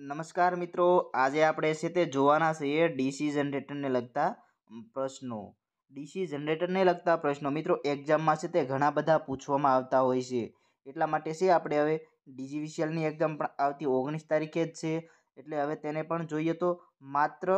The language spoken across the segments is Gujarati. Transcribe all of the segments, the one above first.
નમસ્કાર મિત્રો આજે આપણે છે તે જોવાના છીએ ડીસી જનરેટરને લગતા પ્રશ્નો ડીસી જનરેટરને લગતા પ્રશ્નો મિત્રો એક્ઝામમાં છે તે ઘણા બધા પૂછવામાં આવતા હોય છે એટલા માટે છે આપણે હવે ડીજીવીસીએલની એક્ઝામ પણ આવતી ઓગણીસ તારીખે જ છે એટલે હવે તેને પણ જોઈએ તો માત્ર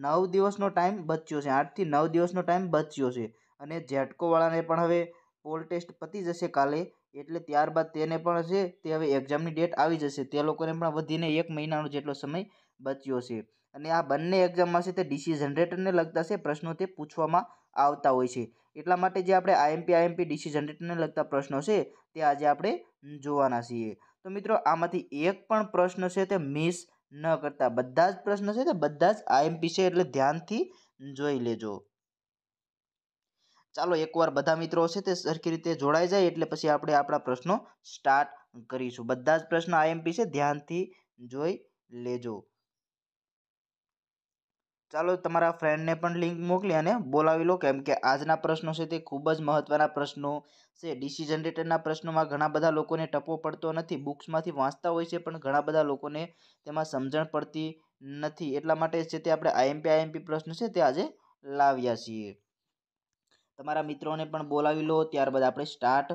નવ દિવસનો ટાઈમ બચ્યો છે આઠથી નવ દિવસનો ટાઈમ બચ્યો છે અને ઝેટકોવાળાને પણ હવે પોલ ટેસ્ટ પતી જશે કાલે એટલે ત્યારબાદ તેને પણ છે તે હવે એક્ઝામની ડેટ આવી જશે તે લોકોને પણ વધીને એક મહિનાનો જેટલો સમય બચ્યો છે અને આ બંને એક્ઝામમાં છે તે ડીસી જનરેટરને લગતા છે પ્રશ્નો તે પૂછવામાં આવતા હોય છે એટલા માટે જે આપણે આઈએમપી આઈએમપી ડીસી જનરેટરને લગતા પ્રશ્નો છે તે આજે આપણે જોવાના છીએ તો મિત્રો આમાંથી એક પણ પ્રશ્ન છે તે મિસ ન કરતા બધા જ પ્રશ્ન છે તે બધા જ આઈએમપી છે એટલે ધ્યાનથી જોઈ લેજો ચાલો એકવાર બધા મિત્રો છે તે સરખી રીતે જોડાઈ જાય એટલે પછી આપણે આપણા પ્રશ્નો સ્ટાર્ટ કરીશું બધા જ પ્રશ્ન આઈએમપી છે ધ્યાનથી જોઈ લેજો ચાલો તમારા ફ્રેન્ડને પણ લિંક મોકલી અને બોલાવી લો કેમ કે આજના પ્રશ્નો છે તે ખૂબ જ મહત્ત્વના પ્રશ્નો છે ડીસી જનરેટરના પ્રશ્નોમાં ઘણા બધા લોકોને ટપો પડતો નથી બુક્સમાંથી વાંચતા હોય છે પણ ઘણા બધા લોકોને તેમાં સમજણ પડતી નથી એટલા માટે છે તે આપણે આઈએમપી આઈએમપી પ્રશ્ન છે તે આજે લાવ્યા છીએ તમારા મિત્રોને પણ બોલાવી લો ત્યારબાદ આપણે સ્ટાર્ટ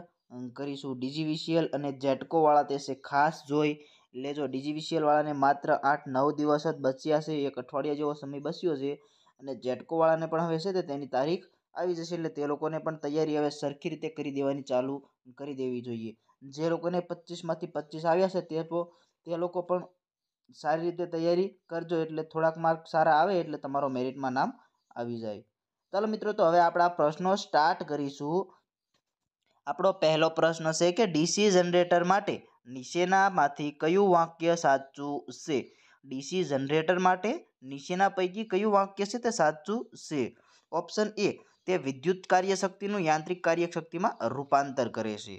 કરીશું ડીજીવીસીએલ અને જેટકોવાળા તે છે ખાસ જોઈ લેજો ડીજીવીસીએલવાળાને માત્ર આઠ નવ દિવસ જ બચ્યા છે એક અઠવાડિયા જેવો સમય બસ્યો છે અને જેટકોવાળાને પણ હવે છે તેની તારીખ આવી જશે એટલે તે લોકોને પણ તૈયારી હવે સરખી રીતે કરી દેવાની ચાલુ કરી દેવી જોઈએ જે લોકોને પચીસમાંથી પચીસ આવ્યા છે તે તે લોકો પણ સારી રીતે તૈયારી કરજો એટલે થોડાક માર્ક સારા આવે એટલે તમારો મેરિટમાં નામ આવી જાય ચાલો મિત્રો તો હવે આપણે આ પ્રશ્નો સ્ટાર્ટ કરીશું આપણો પહેલો પ્રશ્ન છે કે ડીસી જનરેટર માટે નીચેનામાંથી કયું વાક્ય સાચું છે ડીસી જનરેટર માટે નીચેના પૈકી કયું વાક્ય છે તે સાચું છે ઓપ્શન એ તે વિદ્યુત કાર્યશક્તિનું યાંત્રિક કાર્યશક્તિમાં રૂપાંતર કરે છે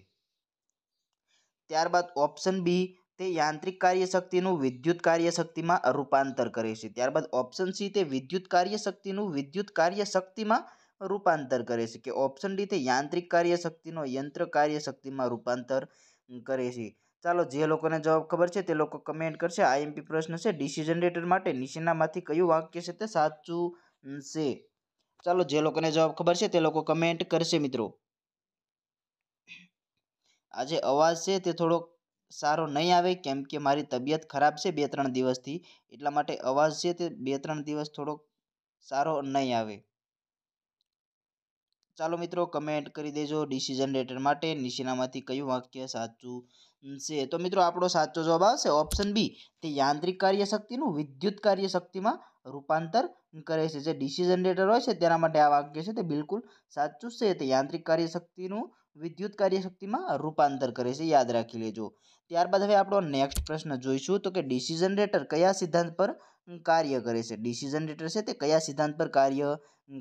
ત્યારબાદ ઓપ્શન બી તે યાંત્રિક કાર્યશક્તિનું વિદ્યુત કાર્યશક્તિમાં રૂપાંતર કરે છે ત્યારબાદ ઓપ્શન સી તે વિદ્યુત કાર્યશક્તિનું વિદ્યુત કાર્યશક્તિમાં રૂપાંતર કરે છે કે ઓપ્શન ડી તે યાંત્રિક કાર્યશક્તિનો યંત્ર કાર્યશક્તિમાં રૂપાંતર કરે છે ચાલો જે લોકોને જવાબ ખબર છે તે લોકો કમેન્ટ કરશે આઈએમપી પ્રશ્ન છે ડીસી જનરેટર માટે નીચેનામાંથી કયું વાક્ય છે તે સાચું છે ચાલો જે લોકોને જવાબ ખબર છે તે લોકો કમેન્ટ કરશે મિત્રો આજે અવાજ છે તે થોડોક સારો નહીં આવે કેમ કે મારી તબિયત ખરાબ છે બે ત્રણ દિવસથી એટલા માટે અવાજ છે તે બે ત્રણ દિવસ થોડો સારો નહીં આવે ચાલો મિત્રો કમેન્ટ કરી દેજો ડિસિઝન લેટર માટે નિશીનામાંથી કયું વાક્ય સાચું છે તો મિત્રો આપણો સાચો જવાબ આવશે ઓપ્શન બી તે યાંત્રિક કાર્યશક્તિનું વિદ્યુત કાર્યશક્તિમાં રૂપાંતર કરે છે જે ડિસિઝન લેટર હોય છે તેના માટે આ વાક્ય છે તે બિલકુલ સાચું છે તે યાંત્રિક કાર્યશક્તિનું વિદ્યુત કાર્યશક્તિમાં રૂપાંતર કરે છે યાદ રાખી લેજો ત્યારબાદ હવે આપણો નેક્સ્ટ પ્રશ્ન જોઈશું તો કે ડિસિઝન રેટર કયા સિદ્ધાંત પર કાર્ય કરે છે ડિસિઝન રેટર છે તે કયા સિદ્ધાંત પર કાર્ય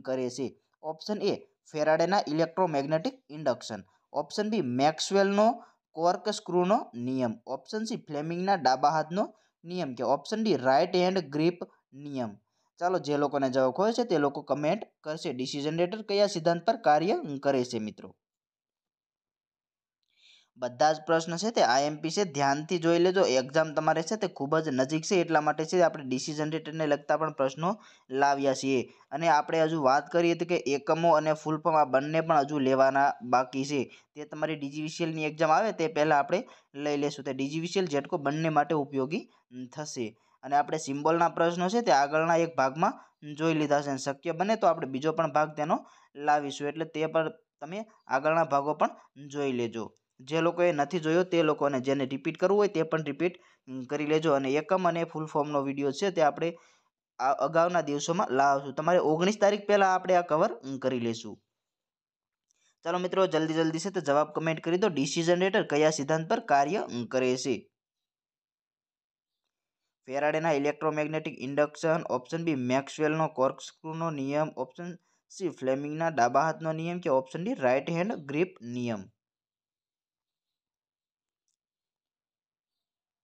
કરે છે ઓપ્શન એ ફેરાડેના ઇલેક્ટ્રોમેગ્નેટિક ઇન્ડક્શન ઓપ્શન બી મેક્સવેલનો કોર્ક સ્ક્રૂનો નિયમ ઓપ્શન સી ફ્લેમિંગના ડાબા હાથનો નિયમ કે option D right hand grip નિયમ ચાલો જે લોકોને જવાબ હોય છે તે લોકો કમેન્ટ કરશે ડિસિઝન રેટર કયા સિદ્ધાંત પર કાર્ય કરે છે મિત્રો બધા જ પ્રશ્ન છે તે આઈએમપી છે ધ્યાનથી જોઈ લેજો એક્ઝામ તમારે છે તે ખૂબ જ નજીક છે એટલા માટે છે આપણે ડિસિઝન રિટર્નને લગતા પણ પ્રશ્નો લાવ્યા છીએ અને આપણે હજુ વાત કરીએ તો કે એકમો અને ફૂલફોર્મ આ બંને પણ હજુ લેવાના બાકી છે તે તમારી ડીજીવીસીએલની એક્ઝામ આવે તે પહેલાં આપણે લઈ લેશું તે ડીજીવીસીએલ જેટકો બંને માટે ઉપયોગી થશે અને આપણે સિમ્બોલના પ્રશ્નો છે તે આગળના એક ભાગમાં જોઈ લીધા છે અને શક્ય બને તો આપણે બીજો પણ ભાગ તેનો લાવીશું એટલે તે પર તમે આગળના ભાગો પણ જોઈ લેજો જે લોકોએ નથી જોયો તે લોકોને જેને રિપીટ કરવું હોય તે પણ રિપીટ કરી લેજો અને એકમ અને ફૂલ ફોર્મનો વિડીયો છે તે આપણે આ અગાઉના દિવસોમાં લાવશું તમારે ઓગણીસ તારીખ પહેલાં આપણે આ કવર કરી લઈશું ચાલો મિત્રો જલ્દી જલ્દી છે તો જવાબ કમેન્ટ કરી દો ડિસિઝન લેટર કયા સિદ્ધાંત પર કાર્ય કરે છે ફેરાડેના ઇલેક્ટ્રોમેગ્નેટિક ઇન્ડક્શન ઓપ્શન બી મેક્સવેલનો કોર્કસ્ક્રૂનો નિયમ ઓપ્શન સી ફ્લેમિંગના ડાબા હાથનો નિયમ કે option D right hand grip નિયમ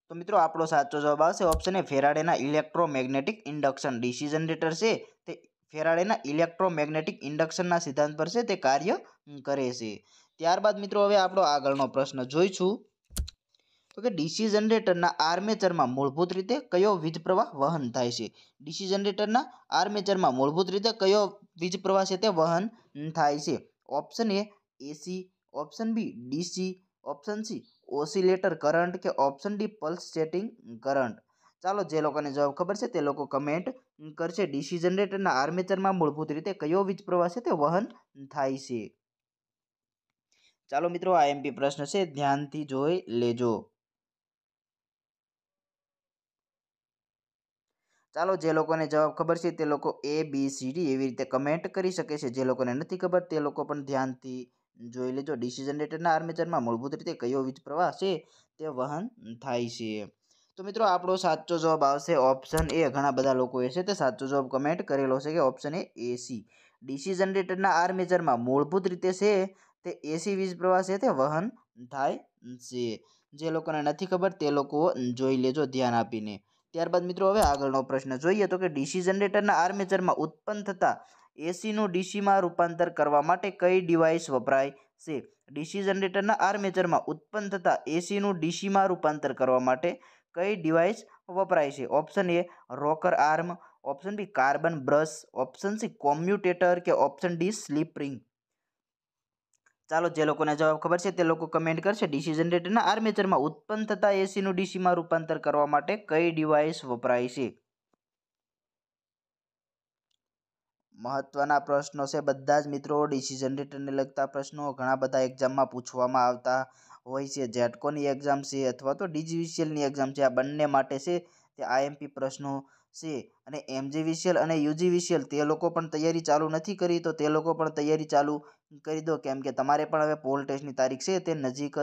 તો મિત્રો આપણો સાચો જવાબ આવશે ઓપ્શન એ ફેરાડેના ઇલેક્ટ્રોમેગ્નેટિક ઇન્ડક્શન ડીસી જનરેટર છે તે ફેરાડેના ઇલેક્ટ્રોમેગ્નેટિક ઇન્ડક્શનના સિદ્ધાંત પર છે તે કાર્ય કરે છે ત્યારબાદ મિત્રો હવે આપણો આગળનો પ્રશ્ન જોઈશું તો કે ડીસી જનરેટરના આર્મેચરમાં મૂળભૂત રીતે કયો વીજ પ્રવાહ વહન થાય છે ડીસી જનરેટરના આર્મેચરમાં મૂળભૂત રીતે કયો વીજ પ્રવાહ છે તે વહન થાય છે option A AC option B DC option C oscillator current કે option D pulse setting current ચાલો જે લોકોને જવાબ ખબર છે તે લોકો કમેન્ટ કરશે ડીસી જનરેટરના આર્મેચરમાં મૂળભૂત રીતે કયો વીજ પ્રવાહ છે તે વહન થાય છે ચાલો મિત્રો આ એમપી પ્રશ્ન છે ધ્યાનથી જોઈ લેજો ચાલો જે લોકોને જવાબ ખબર છે તે લોકો એ બી સી ડી એવી રીતે કમેન્ટ કરી શકે છે જે લોકોને નથી ખબર તે લોકો પણ ધ્યાનથી જોઈ લેજો ડિસિઝન જનરેટરના આર્મેચરમાં મૂળભૂત રીતે કયો વીજ પ્રવાહ છે તે વહન થાય છે તો મિત્રો આપણો સાચો જવાબ આવશે ઓપ્શન એ ઘણા બધા લોકોએ છે તે સાચો જવાબ કમેન્ટ કરેલો છે કે ઓપ્શન એ એસી ડીસી જનરેટરના આર્મેચરમાં મૂળભૂત રીતે છે તે એસી વીજ પ્રવાહ છે તે વહન થાય છે જે લોકોને નથી ખબર તે લોકો જોઈ લેજો ધ્યાન આપીને ત્યારબાદ મિત્રો હવે આગળનો પ્રશ્ન જોઈએ તો કે ડીસી જનરેટરના આર્મેચરમાં ઉત્પન્ન થતા એસીનું ડીસીમાં રૂપાંતર કરવા માટે કઈ ડિવાઇસ વપરાય છે ડીસી જનરેટરના આર્મેચરમાં ઉત્પન્ન થતા એસીનું ડીસીમાં રૂપાંતર કરવા માટે કઈ ડિવાઇસ વપરાય છે option A rocker arm option B carbon brush option C commutator કે ઓપ્શન ડી સ્લીપરિંગ ચાલો જે લોકોને જવાબ ખબર છે તે લોકો કમેન્ટ કરશે ડીસી જનરેટરના આર્મેચરમાં ઉત્પન્ન થતા એસીનું ડીસીમાં રૂપાંતર કરવા માટે કઈ ડિવાઇસ વપરાય છે મહત્ત્વના પ્રશ્નો છે બધા જ મિત્રો ડિસિઝન રિટર્નને લગતા પ્રશ્નો ઘણા બધા એક્ઝામમાં પૂછવામાં આવતા હોય છે જેટકોની e એક્ઝામ છે અથવા તો ડીજીવીસીએલની એક્ઝામ છે આ બંને માટે છે તે આઈએમપી પ્રશ્નો છે અને એમજીવીસીએલ અને યુજીવીસીએલ તે લોકો પણ તૈયારી ચાલુ નથી કરી તો તે લોકો પણ તૈયારી ચાલુ કરી દો કેમ કે તમારે પણ હવે પોલ ટેસ્ટની તારીખ છે તે નજીક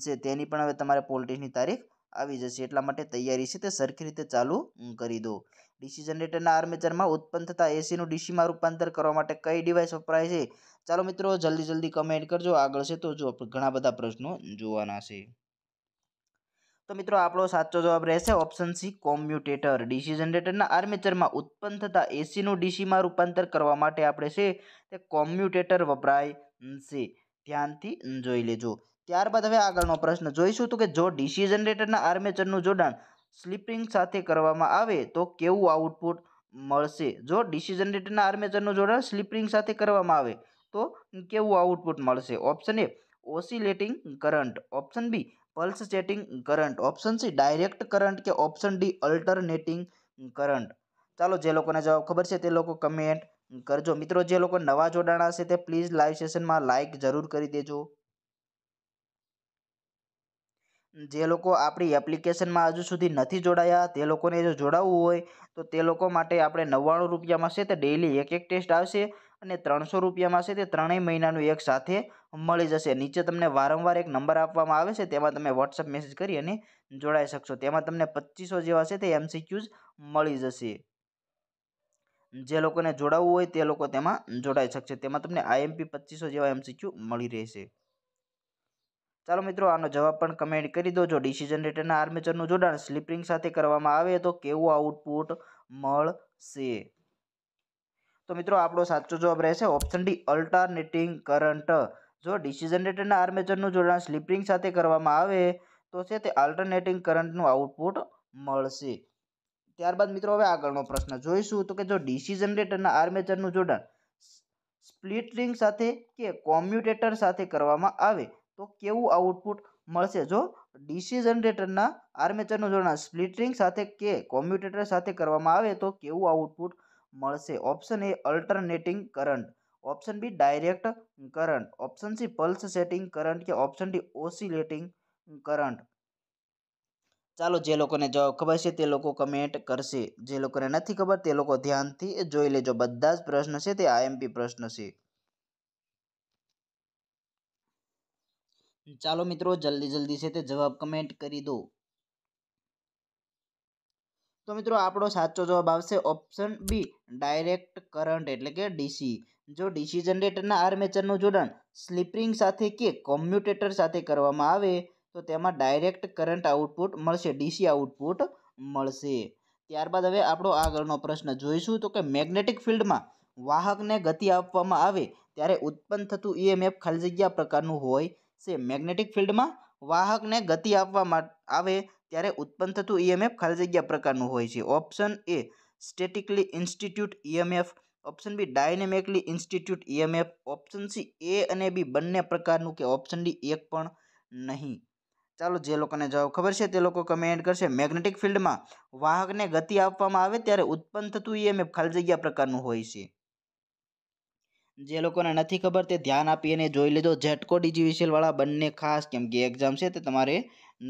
જ છે તેની પણ હવે તમારે પોલ ટેસ્ટની તારીખ આવી જશે એટલા માટે તૈયારી છે તે સરખી રીતે ચાલુ કરી દો ડીસી જનરેટરના આર્મેચરમાં ઉત્પન્ન થતા એસીનું ડીસીમાં રૂપાંતર કરવા માટે કઈ ડિવાઇસ વપરાય છે ચાલો મિત્રો જલ્દી જલ્દી કમેન્ટ કરજો આગળ છે તો જો ઘણા બધા પ્રશ્નો જોવાના છે તો મિત્રો આપણો સાચો જવાબ રહેશે ઓપ્શન સી કોમ્યુટેટર ડીસી જનરેટરના આર્મેચરમાં ઉત્પન્ન થતા એસીનું ડીસીમાં રૂપાંતર કરવા માટે આપણે છે તે કોમ્યુટેટર વપરાય છે ધ્યાનથી જોઈ લેજો ત્યારબાદ હવે આગળનો પ્રશ્ન જોઈશું તો કે જો ડીસી જનરેટરના આર્મેચરનું જોડાણ સ્લીપિંગ સાથે કરવામાં આવે તો કેવું આઉટપુટ મળશે જો ડિસિઝન રેટના આર્મેચરનું જોડાણ સ્લીપિંગ સાથે કરવામાં આવે તો કેવું આઉટપુટ મળશે option A oscillating current option B pulse setting current option C direct current કે ઓપ્શન ડી અલ્ટરનેટિંગ કરંટ ચાલો જે લોકોને જવાબ ખબર છે તે લોકો કમેન્ટ કરજો મિત્રો જે લોકો નવા જોડાણા હશે તે પ્લીઝ લાઈવ સેશનમાં લાઇક જરૂર કરી દેજો જે લોકો આપણી એપ્લિકેશનમાં હજુ સુધી નથી જોડાયા તે લોકોને જો જોડાવવું હોય તો તે લોકો માટે આપણે નવ્વાણું રૂપિયામાં છે તે ડેઈલી એક એક ટેસ્ટ આવશે અને ત્રણસો રૂપિયામાં છે તે ત્રણેય મહિનાનું એક સાથે મળી જશે નીચે તમને વારંવાર એક નંબર આપવામાં આવે છે તેમાં તમે વોટ્સઅપ મેસેજ કરી અને જોડાઈ શકશો તેમાં તમને પચીસો જેવા છે તે એમસીક્યુઝ મળી જશે જે લોકોને જોડાવવું હોય તે લોકો તેમાં જોડાઈ શકશે તેમાં તમને આઈએમપી પચીસો જેવા એમસીક્યુ મળી રહેશે ચાલો મિત્રો આનો જવાબ પણ કમેન્ટ કરી દો જો ડીસી જનરેટરના આર્મેચરનું જોડાણ સ્લીપ સાથે કરવામાં આવે તો કેવું આઉટપુટ મળશે તો મિત્રો આપણો સાચો જવાબ રહેશે ઓપ્શન ડી અલ્ટરનેટિંગ કરંટ જો ડીસી જનરેટરના આર્મેચરનું જોડાણ સ્લીપરિંગ સાથે કરવામાં આવે તો છે તે આલ્ટરનેટિંગ કરંટનું આઉટપુટ મળશે ત્યારબાદ મિત્રો હવે આગળનો પ્રશ્ન જોઈશું તો કે જો ડીસી જનરેટરના આર્મેચરનું જોડાણ સ્પ્લિટ રિંગ સાથે કે કોમ્યુટેટર સાથે કરવામાં આવે તો કેવું આઉટપુટ મળશે જો ડીસી જનરેટરના આર્મેચરનું જોડાણ સ્પ્લિટરિંગ સાથે કે કોમ્પ્યુટેટર સાથે કરવામાં આવે તો કેવું આઉટપુટ મળશે option A alternating current option B direct current option C pulse setting current કે ઓપ્શન ડી ઓસિલેટિંગ કરંટ ચાલો જે લોકોને જવાબ ખબર છે તે લોકો કમેન્ટ કરશે જે લોકોને નથી ખબર તે લોકો ધ્યાનથી જોઈ લેજો બધા જ પ્રશ્ન છે તે આઈએમપી પ્રશ્ન છે ચાલો મિત્રો જલ્દી જલ્દી છે તે જવાબ કમેન્ટ કરી દો તો મિત્રો આપણો સાચો જવાબ આવશે ઓપ્શન બી ડાયરેક્ટ કરંટ એટલે કે ડીસી જો ડીસી જનરેટરના આર્મેચરનું જોડાણ સ્લીપરિંગ સાથે કે કોમ્યુટેટર સાથે કરવામાં આવે તો તેમાં ડાયરેક્ટ કરંટ આઉટપુટ મળશે ડીસી આઉટપુટ મળશે ત્યારબાદ હવે આપણો આગળનો પ્રશ્ન જોઈશું તો કે મેગ્નેટિક ફિલ્ડમાં વાહકને ગતિ આપવામાં આવે ત્યારે ઉત્પન્ન થતું ઈએમએફ ખાલી જગ્યા પ્રકારનું હોય છે મેગ્નેટિક ફિલ્ડમાં વાહકને ગતિ આપવા આવે ત્યારે ઉત્પન્ન થતું ઈએમએફ e ખાલી જગ્યા પ્રકારનું હોય છે option A statically institute EMF option B dynamically institute EMF option C A અને બી બંને પ્રકારનું કે ઓપ્શન ડી એક પણ નહીં ચાલો જે લોકોને જવાબ ખબર છે તે લોકો કમેન્ટ કરશે મેગ્નેટિક ફિલ્ડમાં વાહકને ગતિ આપવામાં આવે ત્યારે ઉત્પન્ન થતું ઈએમએફ e ખાલી જગ્યા પ્રકારનું હોય છે જે લોકોને નથી ખબર તે ધ્યાન આપી અને જોઈ લેજો જેટકો ડીજીવીસીએલવાળા બંને ખાસ કેમ કે એક્ઝામ છે તે તમારે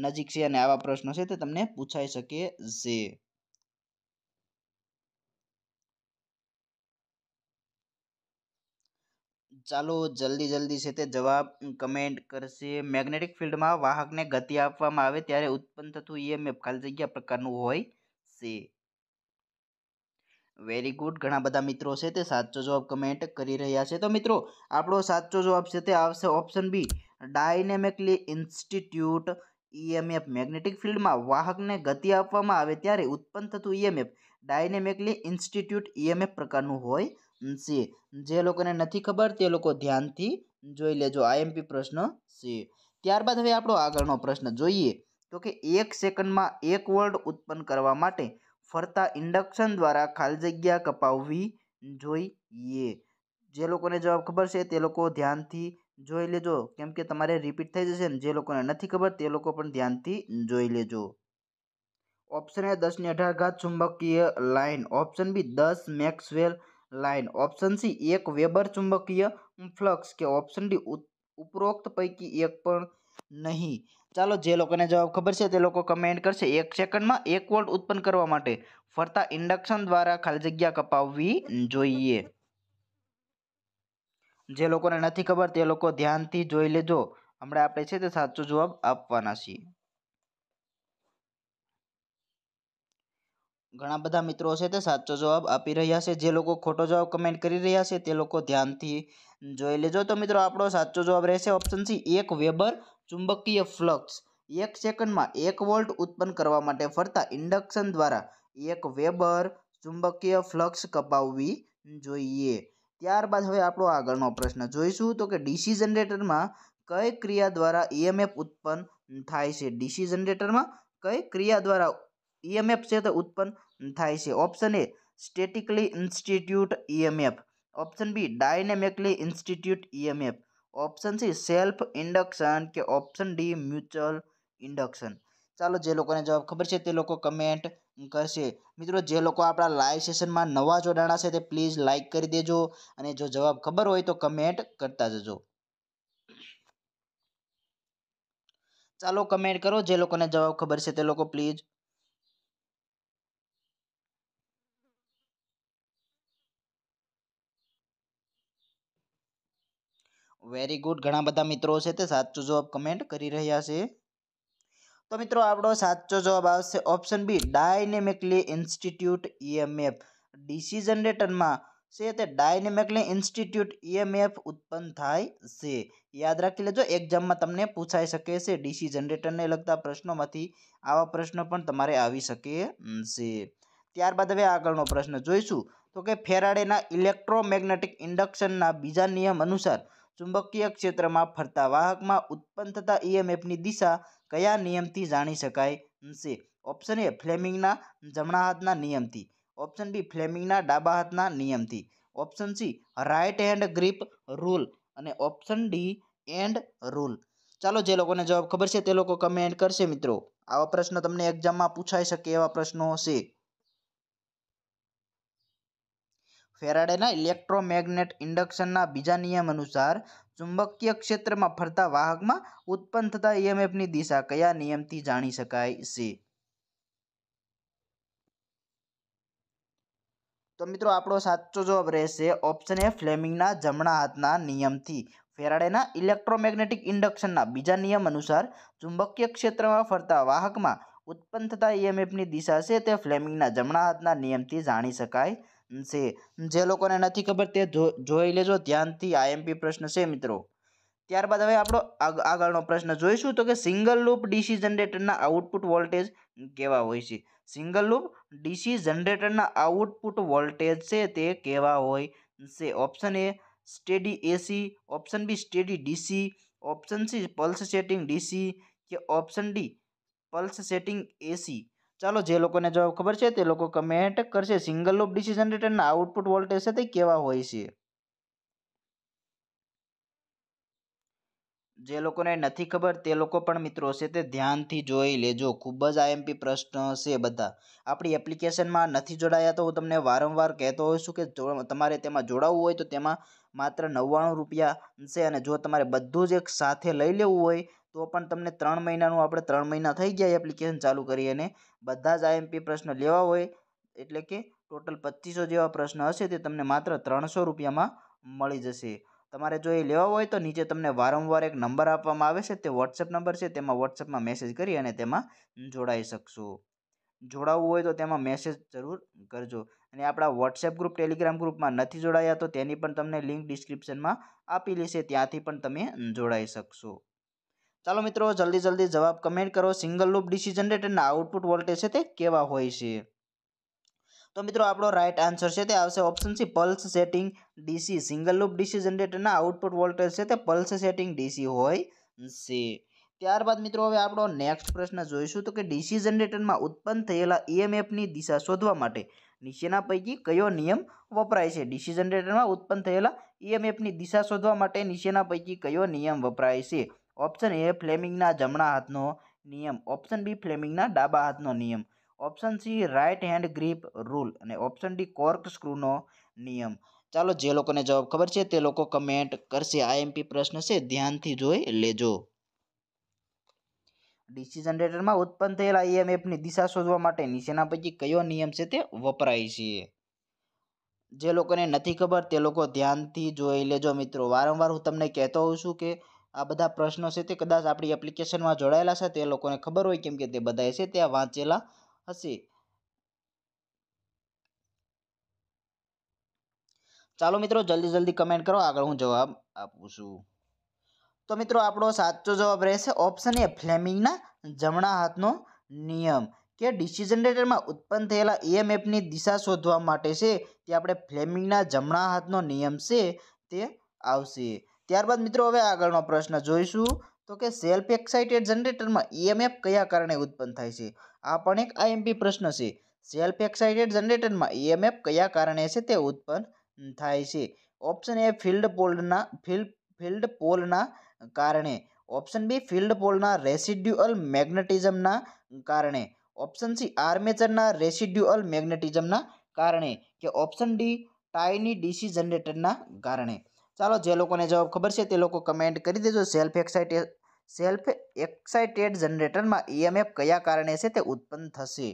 નજીક છે અને આવા પ્રશ્નો છે તે તમને પૂછાઈ શકે છે ચાલો જલ્દી જલ્દી છે તે જવાબ કમેન્ટ કરશે મેગ્નેટિક ફિલ્ડમાં વાહકને ગતિ આપવામાં આવે ત્યારે ઉત્પન્ન થતું ઈએમએફ ખાલી જગ્યા પ્રકારનું હોય છે વેરી ગુડ ઘણા બધા મિત્રો છે તે સાચો જવાબ કમેન્ટ કરી રહ્યા છે તો મિત્રો આપણો સાચો જવાબ છે તે આવશે option B dynamically institute EMF magnetic ફિલ્ડમાં વાહકને ગતિ આપવામાં આવે ત્યારે ઉત્પન્ન થતું ઈએમએફ ડાયનેમિકલી ઇન્સ્ટિટ્યૂટ ઈએમએફ પ્રકારનું હોય છે જે લોકોને નથી ખબર તે લોકો ધ્યાનથી જોઈ લેજો આઈએમપી પ્રશ્ન છે ત્યારબાદ હવે આપણો આગળનો પ્રશ્ન જોઈએ તો કે એક સેકન્ડમાં એક વર્ડ ઉત્પન્ન કરવા માટે फरता इंडक्शन द्वारा खाली जगह कपावी जोइए जे लोग ने जवाब खबर से लोग ध्यान थी जोई लेजो केम के तेरे रिपीट थी जैसे जे लोग ने नहीं खबर त ध्यान जोई लेजो ऑप्शन है दस ने अठार घात चुंबकीय लाइन ऑप्शन बी दस मैक्सवेल लाइन ऑप्शन सी एक वेबर चुंबकीय फ्लक्स के ऑप्शन डी उपरोक्त पैकी एक पर नहीं ચાલો જે લોકોને જવાબ ખબર છે તે લોકો કમેન્ટ કરશે એક સેકન્ડમાં એક વોલ્ટ ઉત્પન્ન કરવા માટે ફરતા ઇન્ડક્શન દ્વારા ખાલી જગ્યા કપાવવી જોઈએ જે લોકોને નથી ખબર તે લોકો ધ્યાનથી જોઈ લેજો હમણાં આપણે છે તે સાચો જવાબ આપવાના છીએ ઘણા બધા મિત્રો છે તે સાચો જવાબ આપી રહ્યા છે જે લોકો ખોટો જવાબ કમેન્ટ કરી રહ્યા છે તે લોકો ધ્યાનથી જોઈ લેજો તો મિત્રો આપણો સાચો જવાબ રહેશે ઓપ્શન સી એક વેબર ચુંબકીય ફ્લક્સ એક સેકન્ડમાં એક વોલ્ટ ઉત્પન્ન કરવા માટે ફરતા ઇન્ડક્શન દ્વારા એક વેબર ચુંબકીય ફ્લક્સ કપાવવી જોઈએ ત્યારબાદ હવે આપણો આગળનો પ્રશ્ન જોઈશું તો કે ડીસી જનરેટરમાં કઈ ક્રિયા દ્વારા ઈએમએફ ઉત્પન્ન થાય છે ડીસી જનરેટરમાં કઈ ક્રિયા દ્વારા ઈએમએફ છે તો ઉત્પન્ન થાય છે option A statically institute EMF option B dynamically institute EMF option C self induction કે ઓપ્શન ડી મ્યુચ્યુઅલ ઇન્ડક્શન ચાલો જે લોકોને જવાબ ખબર છે તે લોકો કમેન્ટ કરશે મિત્રો જે લોકો આપણા લાઈવ સેશનમાં નવા જોડાણા છે તે પ્લીઝ લાઇક કરી દેજો અને જો જવાબ ખબર હોય તો કમેન્ટ કરતા જજો ચાલો કમેન્ટ કરો જે લોકોને જવાબ ખબર છે તે લોકો પ્લીઝ વેરી ગુડ ઘણા બધા મિત્રો છે તે સાચો જવાબ કમેન્ટ કરી રહ્યા છે તો મિત્રો આપણો સાચો જવાબ આવશે option B dynamically institute EMF decision જનરેટરમાં છે તે ડાયનેમિકલી ઇન્સ્ટિટ્યૂટ ઈએમએફ ઉત્પન્ન થાય છે યાદ રાખી લેજો એક્ઝામમાં તમને પૂછાઈ શકે છે ડીસી જનરેટરને લગતા પ્રશ્નોમાંથી આવા પ્રશ્નો પણ તમારે આવી શકે છે ત્યારબાદ હવે આગળનો પ્રશ્ન જોઈશું તો કે ફેરાડેના ઇલેક્ટ્રોમેગ્નેટિક ઇન્ડક્શનના બીજા નિયમ અનુસાર ચુંબકીય ક્ષેત્રમાં ફરતા વાહકમાં ઉત્પન્ન થતા ઈએમએફની e દિશા કયા નિયમથી જાણી શકાય છે ઓપ્શન એ ફ્લેમિંગના જમણા હાથના નિયમથી ઓપ્શન બી ફ્લેમિંગના ડાબા હાથના નિયમથી option C right hand grip rule અને ઓપ્શન ડી એન્ડ રૂલ ચાલો જે લોકોને જવાબ ખબર છે તે લોકો કમેન્ટ કરશે મિત્રો આવા પ્રશ્ન તમને એક્ઝામમાં પૂછાઈ શકે એવા પ્રશ્નો હશે ફેરાડેના ઇલેક્ટ્રોમેગ્નેટ ઇન્ડક્શનના બીજા નિયમ અનુસાર ચુંબકીય ક્ષેત્રમાં ફરતા વાહકમાં ઉત્પન્ન થતા ઈએમએફની દિશા કયા નિયમથી જાણી શકાય છે તો મિત્રો આપણો સાચો જવાબ રહેશે ઓપ્શન એ ફ્લેમિંગના જમણા હાથના નિયમથી ફેરાડેના ઇલેક્ટ્રોમેગ્નેટિક ઇન્ડક્શનના બીજા નિયમ અનુસાર ચુંબકીય ક્ષેત્રમાં ફરતા વાહકમાં ઉત્પન્ન થતા ઈએમએફની દિશા છે તે ફ્લેમિંગના જમણા હાથના નિયમથી જાણી શકાય છે જે લોકોને નથી ખબર તે જોઈ લેજો ધ્યાનથી એમપી પ્રશ્ન છે મિત્રો ત્યારબાદ હવે આપણો આગળનો પ્રશ્ન જોઈશું તો કે સિંગલ લૂપ ડીસી જનરેટરના આઉટપુટ વોલ્ટેજ કેવા હોય છે સિંગલ લૂપ ડીસી જનરેટરના આઉટપુટ વોલ્ટેજ છે તે કેવા હોય છે option A steady AC option B steady DC option C pulse setting DC કે option D pulse setting AC ચાલો જે લોકોને જવાબ ખબર છે તે લોકો કમેન્ટ કરશે સિંગલ લૂપ ડિસિઝન રિટર્નના આઉટપુટ વોલ્ટેજ છે તે કેવા હોય છે જે લોકોને નથી ખબર તે લોકો પણ મિત્રો છે તે ધ્યાનથી જોઈ લેજો ખૂબ જ આઈએમપી પ્રશ્ન છે બધા આપણી એપ્લિકેશનમાં નથી જોડાયા તો હું તમને વારંવાર કહેતો હોઉં છું કે તમારે તેમાં જોડાવવું હોય તો તેમાં માત્ર નવ્વાણું રૂપિયા છે અને જો તમારે બધું જ એક સાથે લઈ લેવું હોય તો પણ તમને ત્રણ મહિનાનું આપણે ત્રણ મહિના થઈ ગયા એપ્લિકેશન ચાલુ કરી અને બધા જ આઈએમપી પ્રશ્ન લેવા હોય એટલે કે ટોટલ પચીસો જેવા પ્રશ્ન હશે તે તમને માત્ર ત્રણસો રૂપિયામાં મળી જશે તમારે જો એ લેવા હોય તો નીચે તમને વારંવાર એક નંબર આપવામાં આવે છે તે વોટ્સએપ નંબર છે તેમાં વોટ્સએપમાં મેસેજ કરી અને તેમાં જોડાઈ શકશો જોડાવવું હોય તો તેમાં મેસેજ જરૂર કરજો અને આપણા વોટ્સએપ ગ્રુપ ટેલિગ્રામ ગ્રુપમાં નથી જોડાયા તો તેની પણ તમને લિંક ડિસ્ક્રિપ્શનમાં આપેલી છે ત્યાંથી પણ તમે જોડાઈ શકશો ચાલો મિત્રો જલ્દી જલ્દી જવાબ કમેન્ટ કરો સિંગલ લૂપ ડીસી જનરેટરના આઉટપુટ વોલ્ટેજ છે તે કેવા હોય છે તો મિત્રો આપણો રાઇટ આન્સર છે તે આવશે option C pulse setting DC single loop DC જનરેટરના આઉટપુટ વોલ્ટેજ છે તે પલ્સ સેટિંગ ડીસી હોય છે ત્યારબાદ મિત્રો હવે આપણો નેક્સ્ટ પ્રશ્ન જોઈશું તો કે ડીસી જનરેટરમાં ઉત્પન્ન થયેલા ઈએમએફની દિશા શોધવા માટે નીચેના પૈકી કયો નિયમ વપરાય છે ડીસી જનરેટરમાં ઉત્પન્ન થયેલા ઈએમએફની દિશા શોધવા માટે નીચેના પૈકી કયો નિયમ વપરાય છે ઓપ્શન એ ફ્લેમિંગના જમણા હાથનો નિયમ ઓપ્શન બી ફ્લેમિંગના ડાબા હાથનો નિયમ option C right hand grip rule અને ઓપ્શન ડી કોર્ક સ્ક્રૂનો નિયમ ચાલો જે લોકોને જવાબ ખબર છે તે લોકો કમેન્ટ કરશે આઈએમપી પ્રશ્ન છે ધ્યાનથી જોઈ લેજો ડિસિઝન જનરેટરમાં ઉત્પન્ન થયેલા ઈએમએફની દિશા શોધવા માટે નીચેના પૈકી કયો નિયમ છે તે વપરાય છે જે લોકોને નથી ખબર તે લોકો ધ્યાનથી જોઈ લેજો મિત્રો વારંવાર હું તમને કહેતો હોઉં છું કે આ બધા પ્રશ્નો છે તે કદાચ આપણી એપ્લિકેશનમાં જોડાયેલા છે તે લોકોને ખબર હોય કેમ કે તે બધાએ છે ત્યાં વાંચેલા હશે ચાલો મિત્રો જલ્દી જલ્દી કમેન્ટ કરો આગળ હું જવાબ આપું છું તો મિત્રો આપણો સાચો જવાબ રહેશે ઓપ્શન એ ફ્લેમિંગના જમણા હાથનો નિયમ કે ડિસિઝન રેટરમાં ઉત્પન્ન થયેલા ઈએમએફની દિશા શોધવા માટે છે તે આપણે ફ્લેમિંગના જમણા હાથનો નિયમ છે તે આવશે ત્યારબાદ મિત્રો હવે આગળનો પ્રશ્ન જોઈશું તો કે સેલ્ફ એક્સાઇટેડ જનરેટરમાં ઈએમએફ કયા કારણે ઉત્પન્ન થાય છે આ પણ એક આઈએમપી પ્રશ્ન છે સેલ્ફ એક્સાઇટેડ જનરેટરમાં ઈએમએફ કયા કારણે છે તે ઉત્પન્ન થાય છે ઓપ્શન એ ફિલ્ડ પોલના ફિલ્ડ ફિલ્ડ પોલના કારણે ઓપ્શન બી ફિલ્ડ પોલના રેસિડ્યુઅલ મેગ્નેટિઝમના કારણે ઓપ્શન સી આર્મેચરના રેસિડ્યુઅલ મેગ્નેટિઝમના કારણે કે ઓપ્શન ડી ટાઈની ડીસી જનરેટરના કારણે ચાલો જે લોકોને જવાબ ખબર છે તે લોકો કમેન્ટ કરી દેજો સેલ્ફ એક્સાઇટેડ સેલ્ફ એક્સાઇટેડ જનરેટરમાં ઈએમએફ કયા કારણે છે તે ઉત્પન્ન થશે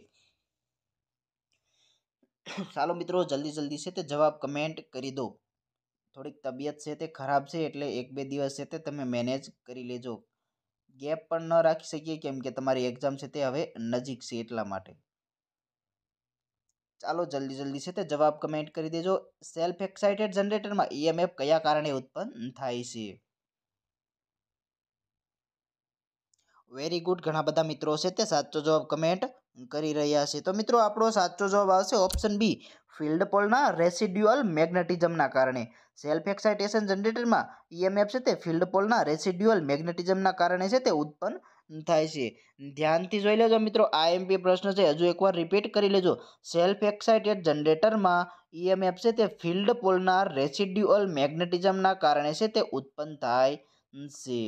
ચાલો મિત્રો જલ્દી જલ્દી છે તે જવાબ કમેન્ટ કરી દો થોડીક તબિયત છે તે ખરાબ છે એટલે એક બે દિવસ છે તે તમે મેનેજ કરી લેજો ગેપ પણ ન રાખી શકીએ કેમ કે તમારી એક્ઝામ છે તે હવે નજીક છે એટલા માટે ચાલો જલ્દી જલ્દી છે તે જવાબ કમેન્ટ કરી દેજો સેલ્ફ એક્સાઇટેડ જનરેટરમાં ઈએમએફ કયા કારણે ઉત્પન્ન થાય છે વેરી ગુડ ઘણા બધા મિત્રો છે તે સાચો જવાબ કમેન્ટ કરી રહ્યા છે તો મિત્રો આપણો સાચો જવાબ આવશે ઓપ્શન બી ફિલ્ડ પોલના રેસિડ્યુઅલ મેગ્નેટિઝમના કારણે સેલ્ફ એક્સાઇટેશન જનરેટરમાં ઈએમએફ છે તે ફિલ્ડ પોલના રેસિડ્યુઅલ મેગ્નેટિઝમના કારણે છે તે ઉત્પન્ન થાય છે ધ્યાનથી જોઈ લેજો મિત્રો એમપી પ્રશ્ન છે હજુ એકવાર રિપીટ કરી લેજો સેલ્ફ એક્સાઇટેડ જનરેટરમાં ઈએમએફ છે તે ફિલ્ડ પોલના રેસિડ્યુઅલ મેગ્નેટિઝમના કારણે છે તે ઉત્પન્ન થાય છે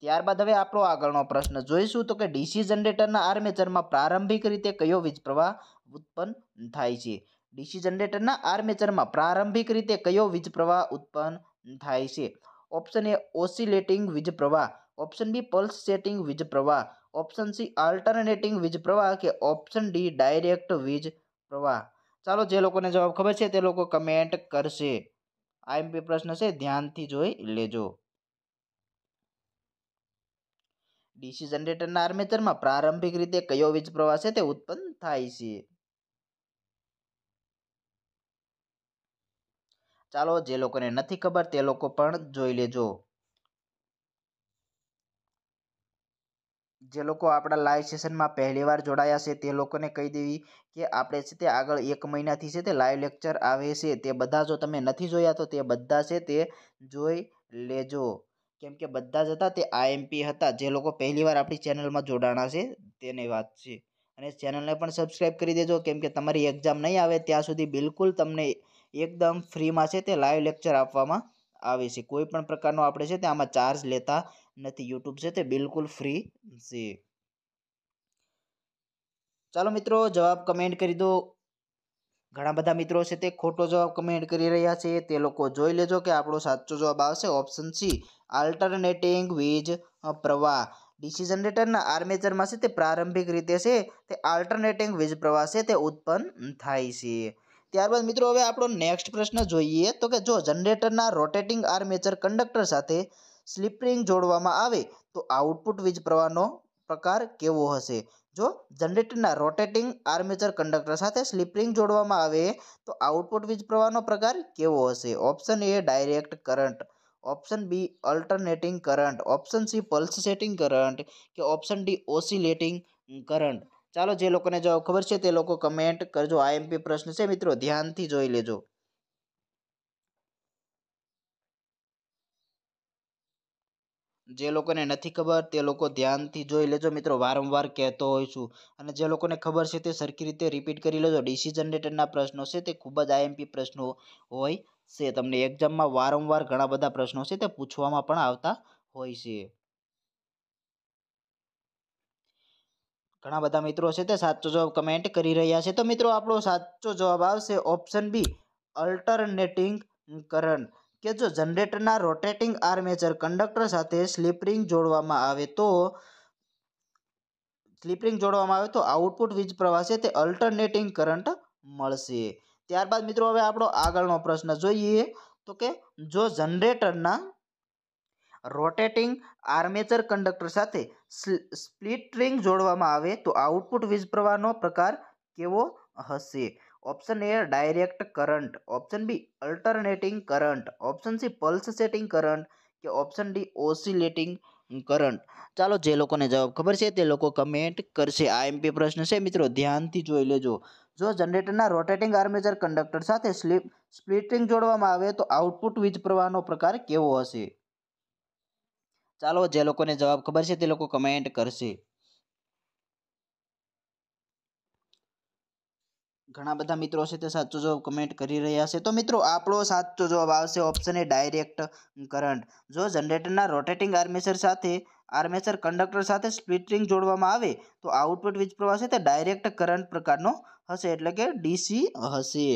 ત્યારબાદ હવે આપણો આગળનો પ્રશ્ન જોઈશું તો કે ડીસી જનરેટરના આર્મેચરમાં પ્રારંભિક રીતે કયો વીજ પ્રવાહ ઉત્પન્ન થાય છે ડીસી જનરેટરના આર્મેચરમાં પ્રારંભિક રીતે કયો વીજ પ્રવાહ ઉત્પન્ન થાય છે ઓપ્શન એ ઓસિલેટિંગ વીજ પ્રવાહ ઓપ્શન બી પલ્સ સેટિંગ વીજ પ્રવાહ ઓપ્શન સી આલ્ટરનેટિંગ વીજ પ્રવાહ કે ઓપ્શન ડી ડાયરેક્ટ વીજ પ્રવાહ ચાલો જે લોકોને જવાબ ખબર છે તે લોકો કમેન્ટ કરશે આઈએમપી પ્રશ્ન છે ધ્યાનથી જોઈ લેજો ડીસી જનરેટરના આર્મેચરમાં પ્રારંભિક રીતે કયો વીજ પ્રવાહ છે તે ઉત્પન્ન થાય છે ચાલો જે લોકોને નથી ખબર તે લોકો પણ જોઈ લેજો જે લોકો આપણા લાઈવ સેશનમાં પહેલીવાર જોડાયા છે તે લોકોને કહી દેવી કે આપણે છે તે આગળ એક મહિનાથી છે તે લાઈવ લેક્ચર આવે છે તે બધા જો તમે નથી જોયા તો તે બધા છે તે જોઈ લેજો કેમ કે બધા જ હતા તે આઈએમપી હતા જે લોકો પહેલીવાર આપણી ચેનલમાં જોડાણા છે તેની વાત છે અને ચેનલને પણ સબસ્ક્રાઈબ કરી દેજો કેમ કે તમારી એક્ઝામ નહીં આવે ત્યાં સુધી બિલકુલ તમને એકદમ ફ્રીમાં છે તે લાઈવ લેક્ચર આપવામાં આવે છે કોઈ પણ પ્રકારનો આપણે છે તે આમાં ચાર્જ લેતા નથી યુટ્યુબ છે તે બિલકુલ ફ્રી છે ચાલો મિત્રો જવાબ કમેન્ટ કરી દો ઘણા બધા મિત્રો છે તે ખોટો જવાબ કમેન્ટ કરી રહ્યા છે તે લોકો જોઈ લેજો કે આપણો સાચો જવાબ આવશે ઓપ્શન સી આલ્ટરનેટિંગ વીજ પ્રવાહ ડીસી જનરેટરના આર્મેચરમાં છે તે પ્રારંભિક રીતે છે તે આલ્ટરનેટિંગ વીજ પ્રવાહ છે તે ઉત્પન્ન થાય છે ત્યારબાદ મિત્રો હવે આપણો નેક્સ્ટ પ્રશ્ન જોઈએ તો કે જો જનરેટરના રોટેટિંગ આર્મેચર કંડક્ટર સાથે સ્લીપ રિંગ જોડવામાં આવે તો આઉટપુટ વીજ પ્રવાહનો પ્રકાર કેવો હશે જો જનરેટરના રોટેટિંગ આર્મેચર કંડક્ટર સાથે સ્લીપ રિંગ જોડવામાં આવે તો આઉટપુટ વીજ પ્રવાહનો પ્રકાર કેવો હશે option A direct current option B alternating current option C pulse setting current કે ઓપ્શન ડી ઓસિલેટિંગ કરંટ ચાલો જે લોકોને જવાબ ખબર છે તે લોકો કમેન્ટ કરજો આઈએમપી પ્રશ્ન છે મિત્રો ધ્યાનથી જોઈ લેજો જે લોકોને નથી ખબર તે લોકો ધ્યાનથી જોઈ લેજો મિત્રો વારંવાર કહેતો હોઉં છું અને જે લોકોને ખબર છે તે સરખી રીતે રિપીટ કરી લેજો ડીસી જનરેટરના પ્રશ્નો છે તે ખૂબ જ આઈએમપી પ્રશ્નો હોય છે તમને એક્ઝામમાં વારંવાર ઘણા બધા પ્રશ્નો છે તે પૂછવામાં પણ આવતા હોય છે ઘણા બધા મિત્રો છે તે સાચો જવાબ કમેન્ટ કરી રહ્યા છે તો મિત્રો આપણો સાચો જવાબ આવશે ઓપ્શન બી અલ્ટરનેટિંગ કરંટ કે જો જનરેટરના રોટેટિંગ આર્મેચર કંડક્ટર સાથે સ્લીપરિંગ જોડવામાં આવે તો સ્લીપરિંગ જોડવામાં આવે તો આઉટપુટ વીજ પ્રવાહ છે તે અલ્ટરનેટિંગ કરંટ મળશે ત્યારબાદ મિત્રો હવે આપણો આગળનો પ્રશ્ન જોઈએ તો કે જો જનરેટરના રોટેટિંગ આર્મેચર કંડક્ટર સાથે સ્પ્લિટ રિંગ જોડવામાં આવે તો આઉટપુટ વીજ પ્રવાહનો પ્રકાર કેવો હશે option A direct current option B alternating current option C pulse setting current કે ઓપ્શન ડી ઓસિલેટિંગ કરંટ ચાલો જે લોકોને જવાબ ખબર છે તે લોકો કમેન્ટ કરશે આ એમપી પ્રશ્ન છે મિત્રો ધ્યાનથી જોઈ લેજો જો જનરેટરના રોટેટિંગ આર્મેચર કંડક્ટર સાથે સ્લીપ સ્પ્લિટિંગ જોડવામાં આવે તો આઉટપુટ વીજ પ્રવાહનો પ્રકાર કેવો હશે ચાલો જે લોકોને જવાબ ખબર છે તે લોકો કમેન્ટ કરશે ઘણા બધા મિત્રો છે તે સાચો જવાબ કમેન્ટ કરી રહ્યા છે તો મિત્રો આપણો સાચો જવાબ આવશે ઓપ્શન એ ડાયરેક્ટ કરંટ જો જનરેટરના રોટેટિંગ આર્મેચર સાથે આર્મેચર કંડક્ટર સાથે સ્પ્લિટરિંગ જોડવામાં આવે તો આઉટપુટ વીજ પ્રવાહ છે તે ડાયરેક્ટ કરંટ પ્રકારનો હશે એટલે કે ડીસી હશે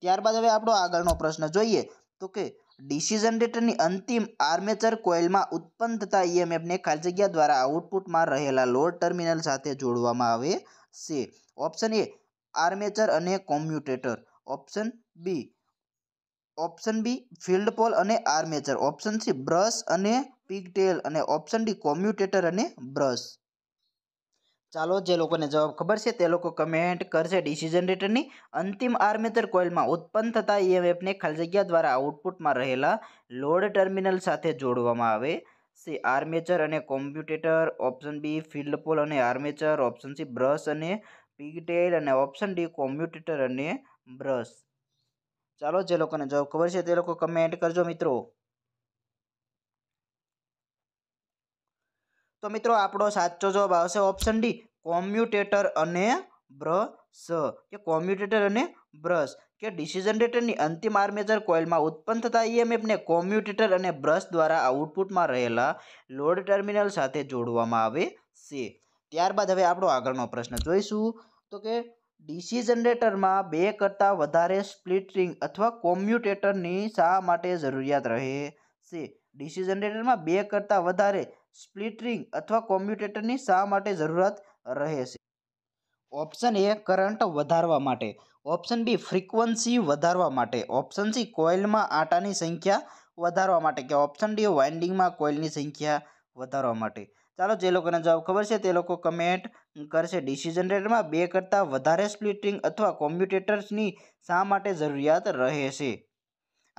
ત્યારબાદ હવે આપણો આગળનો પ્રશ્ન જોઈએ તો કે ડીસી જનરેટરની અંતિમ આર્મેચર કોઇલમાં ઉત્પન્ન થતા ઈએમએફને ખાલી જગ્યા દ્વારા આઉટપુટમાં રહેલા લોડ ટર્મિનલ સાથે જોડવામાં આવે છે ઓપ્શન એ આર્મેચર અને commutator option B option B field pole અને આર્મેચર ઓપ્શન સી બ્રશ અને પિગટેલ અને ઓપ્શન ડી કોમ્યુટેટર અને બ્રશ ચાલો જે લોકોને જવાબ ખબર છે તે લોકો કમેન્ટ કરશે ડીસી જનરેટરની અંતિમ આર્મેચર કોઇલમાં ઉત્પન્ન થતા ઈએમએફને ખાલી જગ્યા દ્વારા આઉટપુટમાં રહેલા લોડ ટર્મિનલ સાથે જોડવામાં આવે સી આર્મેચર અને commutator option B field pole અને આર્મેચર ઓપ્શન સી બ્રશ અને પિગટેલ અને ઓપ્શન ડી કોમ્પ્યુટેટર અને બ્રશ ચાલો જે લોકોને જવાબ ખબર છે તે લોકો કમેન્ટ કરજો મિત્રો તો મિત્રો આપણો સાચો જવાબ આવશે ઓપ્શન ડી કોમ્યુટેટર અને બ્રશ કે કોમ્યુટેટર અને બ્રશ કે ડિસિઝન રેટરની અંતિમ આર્મેચર કોઇલમાં ઉત્પન્ન થતા ઈએમએફને કોમ્યુટેટર અને બ્રશ દ્વારા આઉટપુટમાં રહેલા લોડ ટર્મિનલ સાથે જોડવામાં આવે છે ત્યારબાદ હવે આપણો આગળનો પ્રશ્ન જોઈશું તો કે ડીસી જનરેટરમાં બે કરતાં વધારે સ્પ્લિટ રિંગ અથવા કોમ્યુટેટરની શા માટે જરૂરિયાત રહે છે ડીસી જનરેટરમાં બે કરતાં વધારે સ્પ્લિટ રિંગ અથવા કોમ્યુટેટરની શા માટે જરૂરત રહે છે ઓપ્શન એ કરંટ વધારવા માટે ઓપ્શન બી ફ્રીક્વન્સી વધારવા માટે ઓપ્શન સી કોઇલમાં આટાની સંખ્યા વધારવા માટે કે ઓપ્શન ડી વાઇન્ડિંગમાં કોઇલની સંખ્યા વધારવા માટે ચાલો જે લોકોને જવાબ ખબર છે તે લોકો કમેન્ટ કરશે ડિસિઝન રેટરમાં બે કરતાં વધારે સ્પ્લિટિંગ અથવા કોમ્પ્યુટેટર્સની શા માટે જરૂરિયાત રહે છે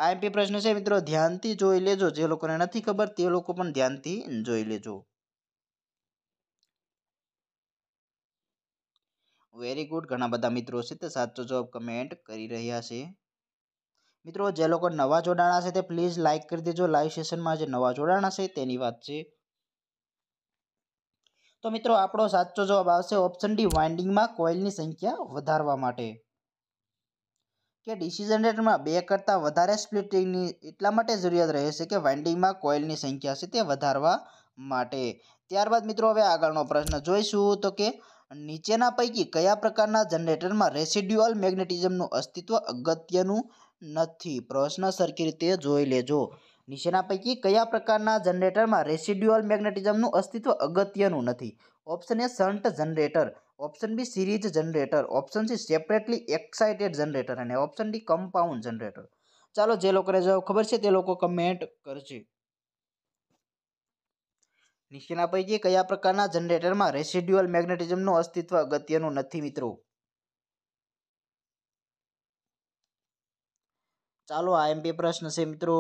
એમપી પ્રશ્ન છે મિત્રો ધ્યાનથી જોઈ લેજો જે લોકોને નથી ખબર તે લોકો પણ ધ્યાનથી જોઈ લેજો વેરી ગુડ ઘણા બધા મિત્રો છે તે સાચો જવાબ કમેન્ટ કરી રહ્યા છે મિત્રો જે લોકો નવા જોડાણા છે તે પ્લીઝ લાઇક કરી દેજો લાઈવ સેશનમાં જે નવા જોડાણા છે તેની વાત છે તો મિત્રો આપણો સાચો જવાબ આવશે ઓપ્શન ડી વાઇન્ડિંગમાં કોઇલની સંખ્યા વધારવા માટે કે ડીસી જનરેટરમાં બે કરતાં વધારે સ્પ્લિટિંગની એટલા માટે જરૂરિયાત રહેશે કે વાઇન્ડિંગમાં કોઇલની સંખ્યા છે તે વધારવા માટે ત્યારબાદ મિત્રો હવે આગળનો પ્રશ્ન જોઈશું તો કે નીચેના પૈકી કયા પ્રકારના જનરેટરમાં રેસિડ્યુઅલ મેગ્નેટિઝમનું અસ્તિત્વ અગત્યનું નથી પ્રશ્ન સરખી રીતે જોઈ લેજો નીચેના પૈકી કયા પ્રકારના જનરેટરમાં રેસિડ્યુઅલ મેગ્નેટિઝમનું અસ્તિત્વ અગત્યનું નથી option A shunt generator option B series generator option C separately excited generator અને ઓપ્શન ડી કમ્પાઉન્ડ જનરેટર ચાલો જે લોકોને જવાબ ખબર છે તે લોકો કમેન્ટ કરજે નીચેના પૈકી કયા પ્રકારના જનરેટરમાં રેસિડ્યુઅલ મેગ્નેટિઝમનું અસ્તિત્વ અગત્યનું નથી મિત્રો ચાલો આ એમપી પ્રશ્ન છે મિત્રો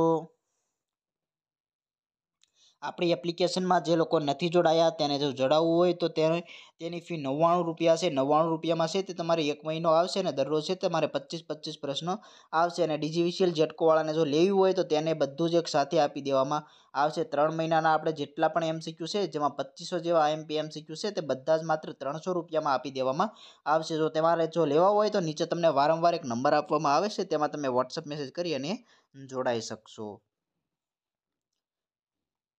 આપણી એપ્લિકેશનમાં જે લોકો નથી જોડાયા તેને જો જોડાવવું હોય તો તેને તેની ફી નવ્વાણું રૂપિયા છે નવ્વાણું રૂપિયામાં છે તે તમારે એક મહિનો આવશે અને દરરોજ છે તમારે પચીસ પચીસ પ્રશ્નો આવશે અને ડીજીવીસીએલ ઝટકોવાળાને જો લેવી હોય તો તેને બધું જ એક સાથે આપી દેવામાં આવશે ત્રણ મહિનાના આપણે જેટલા પણ એમસીક્યુ છે જેમાં પચીસો જેવા એમપી એમસીક્યુ છે તે બધા જ માત્ર ત્રણસો રૂપિયામાં આપી દેવામાં આવશે જો તમારે જો લેવા હોય તો નીચે તમને વારંવાર એક નંબર આપવામાં આવે છે તેમાં તમે વોટ્સઅપ મેસેજ કરી અને જોડાઈ શકશો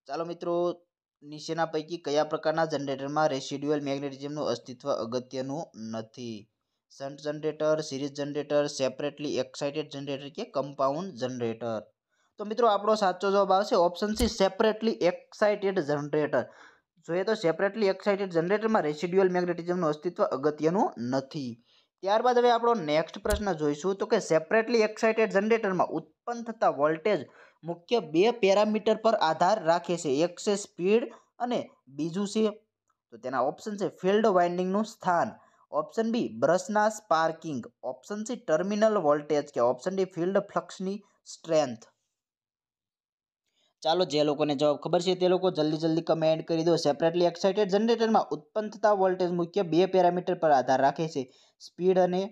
ચાલો મિત્રો નીચેના પૈકી કયા પ્રકારના જનરેટરમાં રેસિડ્યુઅલ મેગ્નેટિઝમનું અસ્તિત્વ અગત્યનું નથી shunt generator series generator separately excited generator કે કમ્પાઉન્ડ જનરેટર તો મિત્રો આપણો સાચો જવાબ આવશે option C separately excited generator જોઈએ તો સેપરેટલી એક્સાઇટેડ જનરેટરમાં રેસિડ્યુઅલ મેગ્નેટિઝમનું અસ્તિત્વ અગત્યનું નથી ત્યારબાદ હવે આપણો નેક્સ્ટ પ્રશ્ન જોઈશું તો કે સેપરેટલી એક્સાઇટેડ જનરેટરમાં ઉત્પન્ન થતા વોલ્ટેજ મુખ્ય બે પેરામીટર પર આધાર રાખે છે એક છે સ્પીડ અને બીજું છે તો તેના ઓપ્શન છે ફિલ્ડ વાઇન્ડિંગનું સ્થાન ઓપ્શન બી બ્રશના sparking option C terminal voltage કે ઓપ્શન ડી ફિલ્ડ ફ્લક્સની સ્ટ્રેન્થ ચાલો જે લોકોને જવાબ ખબર છે તે લોકો જલ્દી જલ્દી કમેન્ટ કરી દો સેપરેટલી એક્સાઇટેડ જનરેટરમાં ઉત્પન્ન થતા વોલ્ટેજ મુખ્ય બે પેરામીટર પર આધાર રાખે છે સ્પીડ અને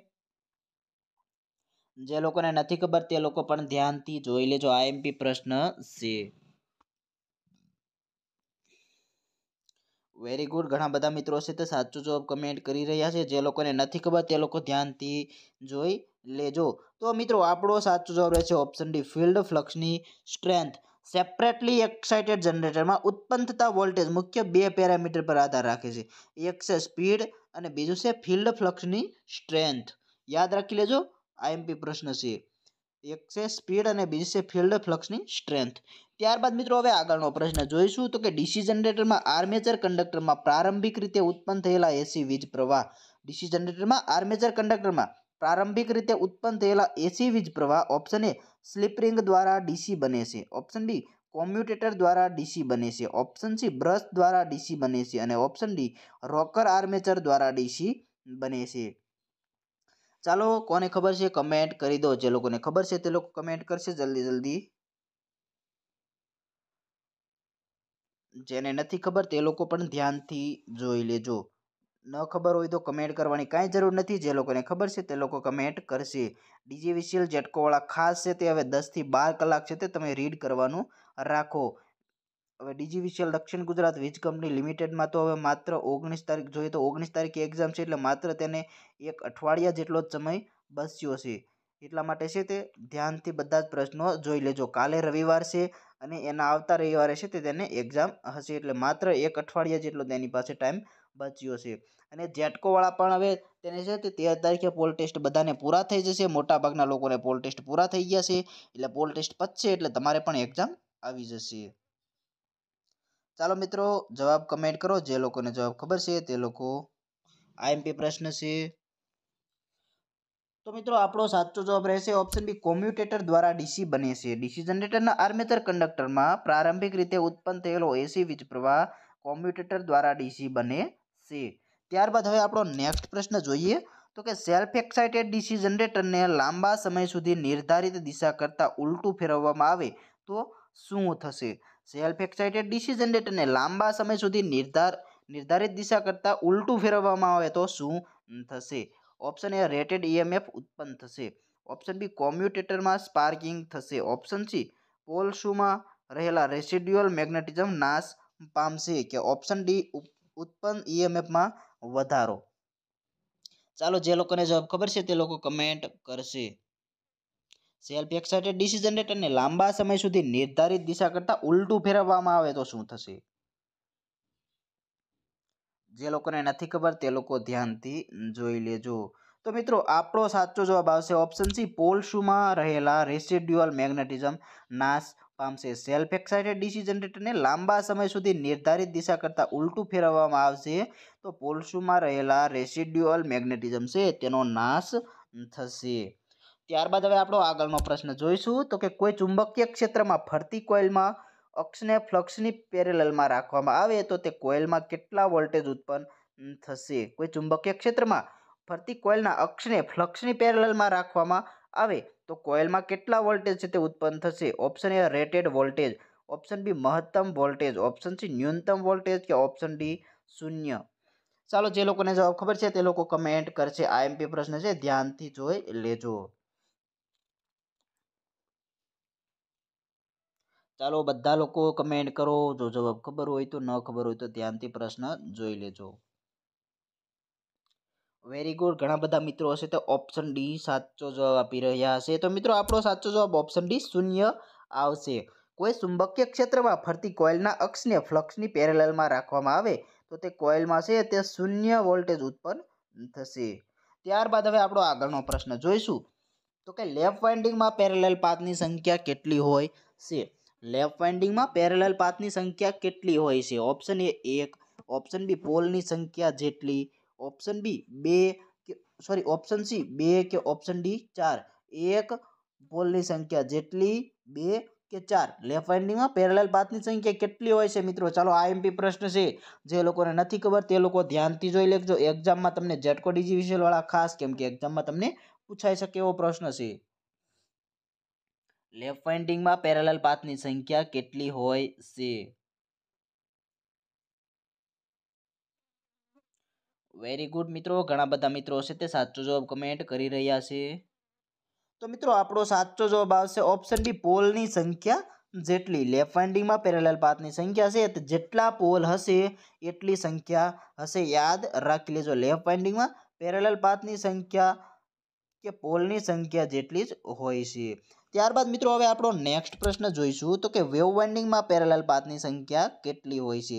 જે લોકોને નથી ખબર તે લોકો પણ ધ્યાનથી જોઈ લેજો આઈએમપી પ્રશ્ન છે વેરી ગુડ ઘણા બધા મિત્રો છે તે સાચો જવાબ કમેન્ટ કરી રહ્યા છે જે લોકોને નથી ખબર તે લોકો ધ્યાનથી જોઈ લેજો તો મિત્રો આપણો સાચો જવાબ રહેશે ઓપ્શન ડી ફિલ્ડ ફ્લક્સની સ્ટ્રેન્થ સેપરેટલી એક્સાઇટેડ જનરેટરમાં ઉત્પન્ન થતા વોલ્ટેજ મુખ્ય બે પેરામીટર પર આધાર રાખે છે એક છે સ્પીડ અને બીજું છે ફિલ્ડ ફ્લક્સની સ્ટ્રેન્થ યાદ રાખી લેજો આઈએમપી પ્રશ્ન છે એક્સેસ સ્પીડ અને બીસે ફિલ્ડ ફ્લક્સની સ્ટ્રેન્થ ત્યારબાદ મિત્રો હવે આગળનો પ્રશ્ન જોઈશું તો કે ડીસી જનરેટરમાં આર્મેચર કંડક્ટરમાં પ્રારંભિક રીતે ઉત્પન્ન થયેલા એસી વીજ પ્રવાહ ડીસી જનરેટરમાં આર્મેચર કંડક્ટરમાં પ્રારંભિક રીતે ઉત્પન્ન થયેલા એસી વીજ પ્રવાહ ઓપ્શન એ સ્લીપ દ્વારા ડીસી બને છે ઓપ્શન બી કોમ્યુટેટર દ્વારા ડીસી બને છે ઓપ્શન સી બ્રશ દ્વારા ડીસી બને છે અને ઓપ્શન ડી રોકર આર્મેચર દ્વારા ડીસી બને છે ચાલો કોને ખબર છે કમેન્ટ કરી દો જે લોકોને ખબર છે તે લોકો કમેન્ટ કરશે જલ્દી જલ્દી જેને નથી ખબર તે લોકો પણ ધ્યાનથી જોઈ લેજો ન ખબર હોય તો કમેન્ટ કરવાની કાંઈ જરૂર નથી જે લોકોને ખબર છે તે લોકો કમેન્ટ કરશે ડીજીવીસીએલ ઝટકોવાળા ખાસ છે તે હવે દસથી બાર કલાક છે તે તમે રીડ કરવાનું રાખો હવે ડીજી ડીજીવીસીએલ દક્ષિણ ગુજરાત વીજ કંપની લિમિટેડમાં તો હવે માત્ર ઓગણીસ તારીખ જોઈએ તો ઓગણીસ તારીખે એક્ઝામ છે એટલે માત્ર તેને એક અઠવાડિયા જેટલો જ સમય બસ્યો છે એટલા માટે છે તે ધ્યાનથી બધા જ પ્રશ્નો જોઈ લેજો કાલે રવિવાર છે અને એના આવતા રવિવારે છે તે તેને એક્ઝામ હશે એટલે માત્ર એક અઠવાડિયા જેટલો તેની પાસે ટાઈમ બચ્યો છે અને ઝેટકોવાળા પણ હવે તેને છે તે તેર તારીખે પોલ ટેસ્ટ બધાને પૂરા થઈ જશે મોટાભાગના લોકોને પોલ ટેસ્ટ પૂરા થઈ ગયા છે એટલે પોલ ટેસ્ટ પતશે એટલે તમારે પણ એક્ઝામ આવી જશે ચાલો મિત્રો જવાબ કમેન્ટ કરો જે લોકોને જવાબ ખબર છે તે લોકો આઈએમપી પ્રશ્ન છે તો મિત્રો આપણો સાચો જવાબ રહેશે ઓપ્શન બી કોમ્યુટેટર દ્વારા ડીસી બને છે ડીસી જનરેટરના આર્મેચર કંડક્ટરમાં પ્રારંભિક રીતે ઉત્પન્ન થયેલો એસી વીજ પ્રવાહ કોમ્યુટેટર દ્વારા ડીસી બને છે ત્યારબાદ હવે આપણો નેક્સ્ટ પ્રશ્ન જોઈએ તો કે સેલ્ફ એક્સાઇટેડ ડીસી જનરેટરને લાંબા સમય સુધી નિર્ધારિત દિશા કરતાં ઉલટું ફેરવવામાં આવે તો શું થશે સેલ્ફ એક્સાઇટેડ ડિસિઝન ડેટને લાંબા સમય સુધી નિર્ધાર નિર્ધારિત દિશા કરતાં ઉલટું ફેરવવામાં આવે તો શું થશે ઓપ્શન એ રેટેડ ઈએમએફ ઉત્પન્ન થશે ઓપ્શન બી કોમ્યુટેટરમાં સ્પાર્કિંગ થશે ઓપ્શન સી પોલ શૂમાં રહેલા રેસિડ્યુઅલ મેગ્નેટિઝમ નાશ પામશે કે ઓપ્શન ડી ઉત્પન્ન ઈએમએફમાં e વધારો ચાલો જે લોકોને જવાબ ખબર છે તે લોકો કમેન્ટ કરશે સેલ્ફ એક્સાઇટેડ ડિસિઝન રેટ લાંબા સમય સુધી નિર્ધારિત દિશા કરતાં ઉલટું ફેરવવામાં આવે તો શું થશે જે લોકોને નથી ખબર તે લોકો ધ્યાનથી જોઈ લેજો તો મિત્રો આપણો સાચો જવાબ આવશે ઓપ્શન સી પોલશુમાં રહેલા રેસિડ્યુઅલ મેગ્નેટિઝમ નાશ પામશે સેલ્ફ એક્સાઇટેડ ડિસિઝન રેટને લાંબા સમય સુધી નિર્ધારિત દિશા કરતાં ઉલટું ફેરવવામાં આવશે તો પોલશુમાં રહેલા રેસિડ્યુઅલ મેગ્નેટિઝમ છે તેનો નાશ થશે ત્યારબાદ હવે આપણો આગળનો પ્રશ્ન જોઈશું તો કે કોઈ ચુંબકીય ક્ષેત્રમાં ફરતી કોઇલમાં અક્ષને ફ્લક્ષની પેરેલલમાં રાખવામાં આવે તો તે કોઇલમાં કેટલા વોલ્ટેજ ઉત્પન્ન થશે કોઈ ચુંબકીય ક્ષેત્રમાં ફરતી કોઇલના અક્ષને ફ્લક્ષની પેરેલલમાં રાખવામાં આવે તો કોઇલમાં કેટલા વોલ્ટેજ છે તે ઉત્પન્ન થશે option A rated voltage option B મહત્તમ વોલ્ટેજ ઓપ્શન સી ન્યૂનતમ વોલ્ટેજ કે ઓપ્શન ડી શૂન્ય ચાલો જે લોકોને જવાબ ખબર છે તે લોકો કમેન્ટ કરશે આઈએમપી પ્રશ્ન છે ધ્યાનથી જોઈ લેજો ચાલો બધા લોકો કમેન્ટ કરો જો જવાબ ખબર હોય તો ન ખબર હોય તો ધ્યાનથી પ્રશ્ન જોઈ લેજો વેરી ગુડ ઘણા બધા મિત્રો હશે તો ઓપ્શન ડી સાચો જવાબ આપી રહ્યા હશે તો મિત્રો આપણો સાચો જવાબ ઓપ્શન ડી શૂન્ય આવશે કોઈ ચુંબકીય ક્ષેત્રમાં ફરતી કોઇલના અક્ષને ફ્લક્સની પેરેલલમાં રાખવામાં આવે તો તે કોઇલમાં છે તે શૂન્ય વોલ્ટેજ ઉત્પન્ન થશે ત્યારબાદ હવે આપણો આગળનો પ્રશ્ન જોઈશું તો કે લેફ્ટ વાઇન્ડિંગમાં પેરેલલ પાથની સંખ્યા કેટલી હોય છે લેફ્ટ વાઇન્ડિંગમાં પેરેલલ પાથની સંખ્યા કેટલી હોય છે ઓપ્શન એ એક ઓપ્શન બી પોલની સંખ્યા જેટલી ઓપ્શન બી બે કે સોરી ઓપ્શન સી બે કે ઓપ્શન ડી ચાર એક પોલની સંખ્યા જેટલી બે કે ચાર લેફ્ટ વાઇન્ડિંગમાં પેરેલલ પાથની સંખ્યા કેટલી હોય છે મિત્રો ચાલો એમપી પ્રશ્ન છે જે લોકોને નથી ખબર તે લોકો ધ્યાનથી જોઈ લેજો એક્ઝામમાં તમને જેટકો ડિજિવિશિયલવાળા ખાસ કેમ કે એક્ઝામમાં તમને પૂછાઈ શકે એવો પ્રશ્ન છે લેફ્ટ વાઇન્ડિંગમાં પેરેલલ પાથની સંખ્યા કેટલી હોય છે વેરી ગુડ મિત્રો ઘણા બધા મિત્રો છે તે સાચો જવાબ કમેન્ટ કરી રહ્યા છે તો મિત્રો આપણો સાચો જવાબ આવશે ઓપ્શન બી પોલની સંખ્યા જેટલી લેફ્ટ વાઇન્ડિંગમાં પેરેલલ પાથની સંખ્યા છે જેટલા પોલ હશે એટલી સંખ્યા હશે યાદ રાખી લેજો લેફ્ટ વાઇન્ડિંગમાં પેરેલલ પાથની સંખ્યા કે પોલની સંખ્યા જેટલી જ હોય છે ત્યારબાદ મિત્રો હવે આપણો નેક્સ્ટ પ્રશ્ન જોઈશું તો કે વેવ વાઇન્ડિંગમાં પેરેલલ પાથની સંખ્યા કેટલી હોય છે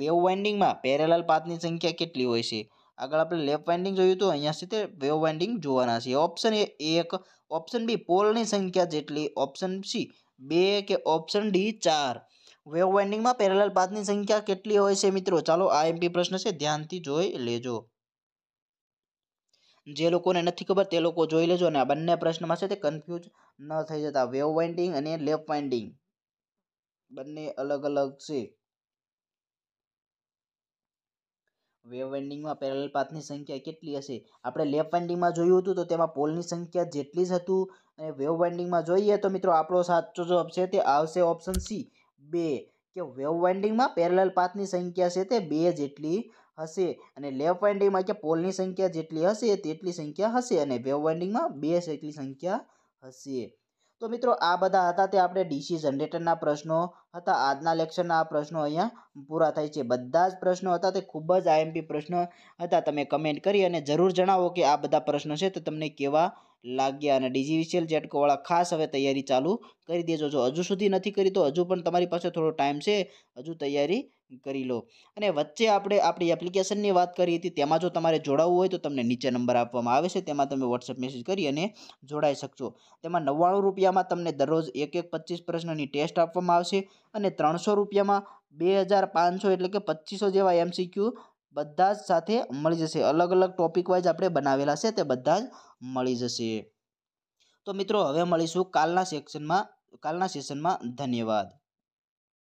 વેવ વાઇન્ડિંગમાં પેરેલલ પાથની સંખ્યા કેટલી હોય છે આગળ આપણે લેફ્ટ વાઇન્ડિંગ જોયું તો અહીંયા સાથે વેવ વાઇન્ડિંગ જોવાના છે ઓપ્શન એ એક ઓપ્શન બી પોલની સંખ્યા જેટલી ઓપ્શન સી બે કે ઓપ્શન ડી ચાર વેવ વાઇન્ડિંગમાં પેરેલલ પાથની સંખ્યા કેટલી હોય છે મિત્રો ચાલો આ એમપી પ્રશ્ન છે ધ્યાનથી જોઈ લેજો જે લોકોને નથી ખબર તે લોકો જોઈ લેજો અને આ બંને પ્રશ્નમાં છે તે કન્ફ્યુઝ ન થઈ જતા વેવ વાઇન્ડિંગ અને લેફ વાઇન્ડિંગ બંને અલગ અલગ છે વેવ વેન્ડિંગમાં પેરેલલ પાથની સંખ્યા કેટલી હશે આપણે લેફ વાઇન્ડિંગમાં જોયું હતું તો તેમાં પોલની સંખ્યા જેટલી જ હતું અને વેવ વાઇન્ડિંગમાં જોઈએ તો મિત્રો આપણો સાચો જવાબ છે તે આવશે ઓપ્શન સી બે કે વેવ વાઇન્ડિંગમાં પેરેલલ પાથની સંખ્યા છે તે બે જેટલી હશે અને લેફ્ટ વાઇન્ડિંગમાં કે પોલની સંખ્યા જેટલી હશે તેટલી સંખ્યા હશે અને વેવ વાઇન્ડિંગમાં બે જેટલી સંખ્યા હશે તો મિત્રો આ બધા હતા તે આપણે ડીસી જનરેટરના પ્રશ્નો હતા આજના લેક્ચરના આ પ્રશ્નો અહીંયા પૂરા થાય છે બધા જ પ્રશ્નો હતા તે ખૂબ જ આઈએમપી પ્રશ્નો હતા તમે કમેન્ટ કરી અને જરૂર જણાવો કે આ બધા પ્રશ્નો છે તો તમને કેવા લાગ્યા અને ડીજીવીસીએલ જેટકોવાળા ખાસ હવે તૈયારી ચાલુ કરી દેજો જો હજુ સુધી નથી કરી તો હજુ પણ તમારી પાસે થોડો ટાઈમ છે હજુ તૈયારી કરી લો અને વચ્ચે આપણે આપણી એપ્લિકેશનની વાત કરી હતી તેમાં જો તમારે જોડાવવું હોય તો તમને નીચે નંબર આપવામાં આવે છે તેમાં તમે વોટ્સએપ મેસેજ કરી અને જોડાઈ શકશો તેમાં નવ્વાણું રૂપિયામાં તમને દરરોજ એક એક પચીસ પ્રશ્નની ટેસ્ટ આપવામાં આવશે અને ત્રણસો રૂપિયામાં બે હજાર પાંચસો એટલે કે પચીસો જેવા એમસીક્યુ બધા જ સાથે મળી જશે અલગ અલગ ટોપિક વાઇઝ આપણે બનાવેલા છે તે બધા જ મળી જશે તો મિત્રો હવે મળીશું કાલના સેક્શનમાં કાલના સેશનમાં ધન્યવાદ